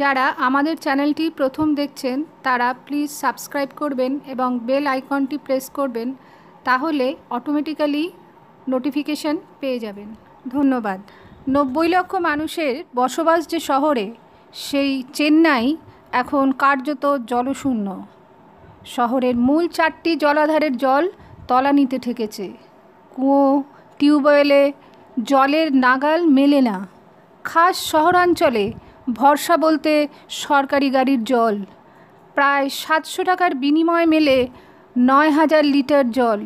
যারা আমাদের চ্যানেলটি প্রথম দেখছেন তারা প্লিজ সাবস্ক্রাইব করবেন এবং বেল আইকনটি প্রেস করবেন তাহলে অটোমেটিক্যালি নোটিফিকেশান পেয়ে যাবেন ধন্যবাদ নব্বই লক্ষ মানুষের বসবাস যে শহরে সেই চেন্নাই এখন কার্যত জলশূন্য শহরের মূল চারটি জলাধারের জল তলানিতে ঠেকেছে কুয়ো টিউবওয়েলে জলের নাগাল মেলে না খাস শহরাঞ্চলে ভরসা বলতে সরকারি গাড়ির জল প্রায় সাতশো টাকার বিনিময় মেলে নয় হাজার লিটার জল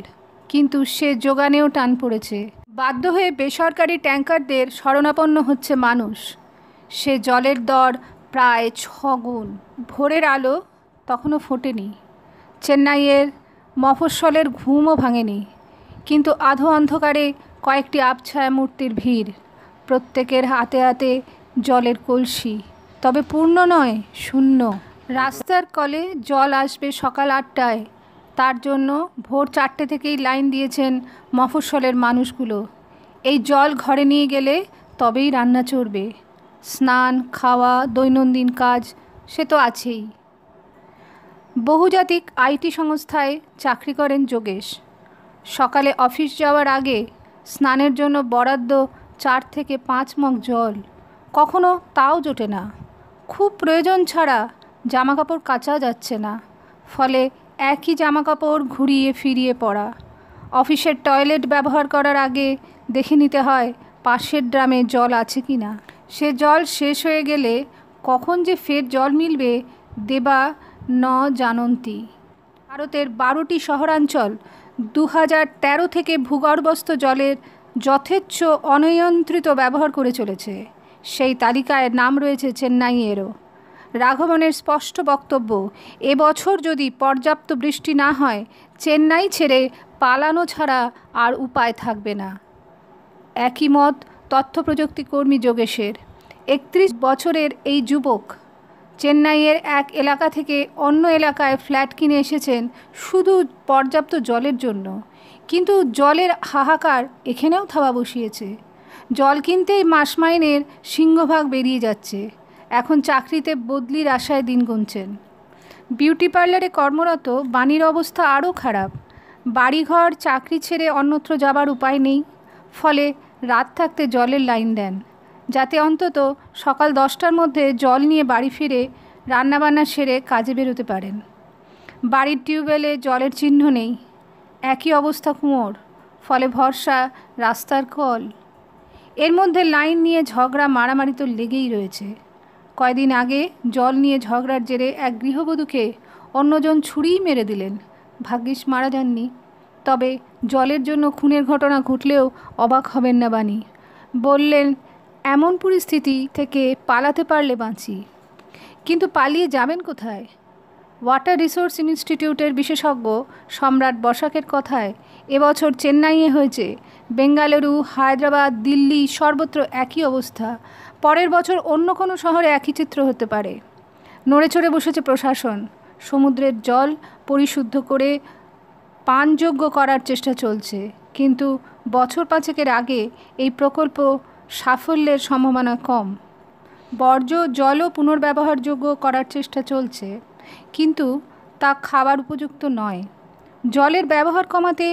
কিন্তু সে যোগানেও টান পড়েছে বাধ্য হয়ে বেসরকারি ট্যাঙ্কারদের শরণাপন্ন হচ্ছে মানুষ সে জলের দর প্রায় ছগুণ ভোরের আলো তখনও ফোটেনি চেন্নাইয়ের মফস্বলের ঘুমও ভাঙেনি কিন্তু আধো অন্ধকারে কয়েকটি আবছায়া মূর্তির ভিড় প্রত্যেকের হাতে হাতে জলের কলসি তবে পূর্ণ নয় শূন্য রাস্তার কলে জল আসবে সকাল আটটায় তার জন্য ভোর চারটে থেকেই লাইন দিয়েছেন মফস্বলের মানুষগুলো এই জল ঘরে নিয়ে গেলে তবেই রান্না চড়বে স্নান খাওয়া দৈনন্দিন কাজ সে তো আছেই বহুজাতিক আইটি সংস্থায় চাকরি করেন যোগেশ সকালে অফিস যাওয়ার আগে স্নানের জন্য বরাদ্দ চার থেকে পাঁচ মগ জল কখনো তাও জোটে না খুব প্রয়োজন ছাড়া জামাকাপড় কাচা যাচ্ছে না ফলে একই জামাকাপড় ঘুরিয়ে ফিরিয়ে পড়া অফিসের টয়লেট ব্যবহার করার আগে দেখে নিতে হয় পাশের ড্রামে জল আছে কি না সে জল শেষ হয়ে গেলে কখন যে ফের জল মিলবে দেবা ন জানন্তি ভারতের বারোটি শহরাঞ্চল দু থেকে ভূগর্ভস্থ জলের যথেচ্ছ অনিয়ন্ত্রিত ব্যবহার করে চলেছে সেই তালিকায় নাম রয়েছে চেন্নাইয়েরও রাঘবনের স্পষ্ট বক্তব্য এবছর যদি পর্যাপ্ত বৃষ্টি না হয় চেন্নাই ছেড়ে পালানো ছাড়া আর উপায় থাকবে না একই মত তথ্য প্রযুক্তি কর্মী যোগেশের একত্রিশ বছরের এই যুবক চেন্নাইয়ের এক এলাকা থেকে অন্য এলাকায় ফ্ল্যাট কিনে এসেছেন শুধু পর্যাপ্ত জলের জন্য কিন্তু জলের হাহাকার এখানেও থাবা বসিয়েছে জল কিনতেই মাস মাইনের সিংহভাগ বেরিয়ে যাচ্ছে এখন চাকরিতে বদলির আশায় দিন গুনছেন বিউটি পার্লারে কর্মরত বাণীর অবস্থা আরও খারাপ বাড়িঘর চাকরি ছেড়ে অন্যত্র যাবার উপায় নেই ফলে রাত থাকতে জলের লাইন দেন যাতে অন্তত সকাল দশটার মধ্যে জল নিয়ে বাড়ি ফিরে রান্নাবান্না সেরে কাজে বেরোতে পারেন বাড়ির টিউবওয়েলে জলের চিহ্ন নেই একই অবস্থা কুঁয়োর ফলে ভরসা রাস্তার কল এর মধ্যে লাইন নিয়ে ঝগড়া মারামারি তো লেগেই রয়েছে কয়দিন আগে জল নিয়ে ঝগড়ার জেরে এক গৃহবধূকে অন্যজন ছুরিই মেরে দিলেন ভাগ্যিস মারা যাননি তবে জলের জন্য খুনের ঘটনা ঘটলেও অবাক হবেন না বাণী বললেন এমন পরিস্থিতি থেকে পালাতে পারলে বাঁচি কিন্তু পালিয়ে যাবেন কোথায় ওয়াটার রিসোর্স ইনস্টিটিউটের বিশেষজ্ঞ সম্রাট বসাকের কথায় এবছর চেন্নাইয়ে হয়েছে বেঙ্গালুরু হায়দ্রাবাদ দিল্লি সর্বত্র একই অবস্থা পরের বছর অন্য কোনো শহরে একই চিত্র হতে পারে নড়েচড়ে বসেছে প্রশাসন সমুদ্রের জল পরিশুদ্ধ করে পানযোগ্য করার চেষ্টা চলছে কিন্তু বছর পাঁচেকের আগে এই প্রকল্প সাফল্যের সম্ভাবনা কম বর্জ্য জলও পুনর্ব্যবহারযোগ্য করার চেষ্টা চলছে কিন্তু তা খাবার উপযুক্ত নয় জলের ব্যবহার কমাতে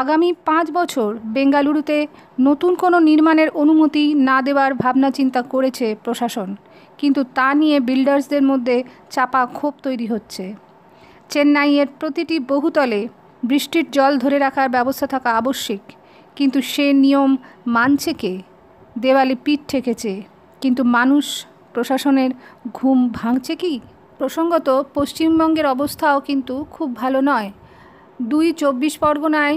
আগামী পাঁচ বছর বেঙ্গালুরুতে নতুন কোনো নির্মাণের অনুমতি না দেওয়ার ভাবনা চিন্তা করেছে প্রশাসন কিন্তু তা নিয়ে বিল্ডার্সদের মধ্যে চাপা ক্ষোভ তৈরি হচ্ছে চেন্নাইয়ের প্রতিটি বহুতলে বৃষ্টির জল ধরে রাখার ব্যবস্থা থাকা আবশ্যিক কিন্তু সে নিয়ম মানছে কে দেওয়ালে পিঠ ঠেকেছে কিন্তু মানুষ প্রশাসনের ঘুম ভাঙছে কি প্রসঙ্গত পশ্চিমবঙ্গের অবস্থাও কিন্তু খুব ভালো নয় দুই চব্বিশ পরগনায়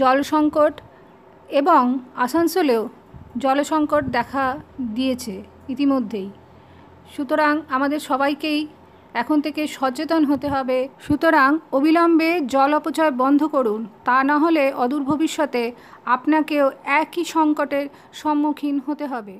জল সংকট এবং আসানসোলেও জল সংকট দেখা দিয়েছে ইতিমধ্যেই সুতরাং আমাদের সবাইকেই এখন থেকে সচেতন হতে হবে সুতরাং অবিলম্বে জল অপচয় বন্ধ করুন তা না হলে অদূর ভবিষ্যতে আপনাকেও একই সংকটের সম্মুখীন হতে হবে